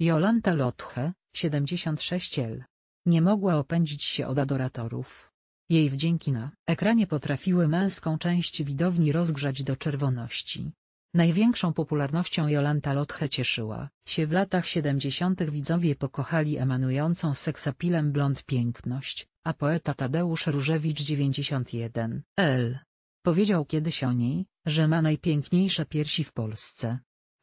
Jolanta Lotche, 76 L. Nie mogła opędzić się od adoratorów. Jej wdzięki na ekranie potrafiły męską część widowni rozgrzać do czerwoności. Największą popularnością Jolanta Lotche cieszyła się w latach 70. widzowie pokochali emanującą seksapilem blond piękność, a poeta Tadeusz Różewicz 91 L. Powiedział kiedyś o niej, że ma najpiękniejsze piersi w Polsce.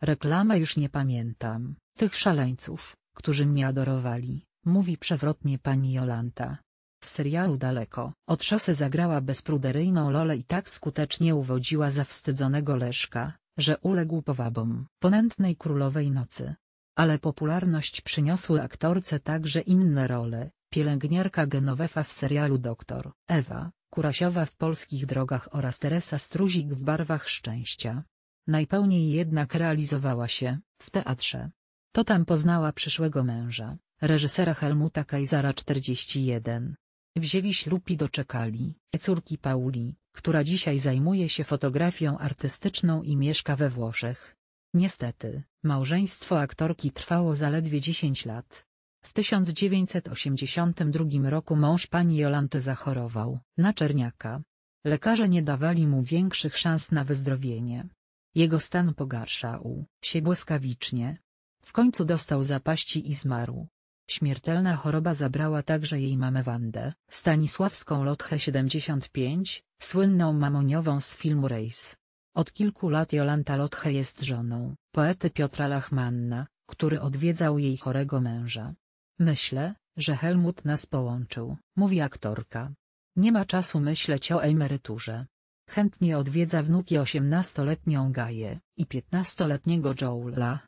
Reklama już nie pamiętam, tych szaleńców, którzy mnie adorowali, mówi przewrotnie pani Jolanta. W serialu Daleko od szosy zagrała bezpruderyjną Lolę i tak skutecznie uwodziła zawstydzonego Leszka, że uległ powabom ponętnej królowej nocy. Ale popularność przyniosły aktorce także inne role, pielęgniarka Genovefa w serialu Doktor, Ewa, Kurasiowa w Polskich Drogach oraz Teresa Struzik w Barwach Szczęścia. Najpełniej jednak realizowała się w teatrze. To tam poznała przyszłego męża, reżysera Helmuta Kajzara 41. Wzięli ślub i doczekali córki Pauli, która dzisiaj zajmuje się fotografią artystyczną i mieszka we Włoszech. Niestety, małżeństwo aktorki trwało zaledwie 10 lat. W 1982 roku mąż pani Jolanty zachorował na czerniaka. Lekarze nie dawali mu większych szans na wyzdrowienie. Jego stan pogarszał się błyskawicznie. W końcu dostał zapaści i zmarł. Śmiertelna choroba zabrała także jej mamę Wandę, stanisławską Lotchę 75, słynną mamoniową z filmu Rejs. Od kilku lat Jolanta Lotchę jest żoną poety Piotra Lachmanna, który odwiedzał jej chorego męża. Myślę, że Helmut nas połączył, mówi aktorka. Nie ma czasu myśleć o emeryturze. Chętnie odwiedza wnuki 18-letnią Gaję i 15-letniego Joula.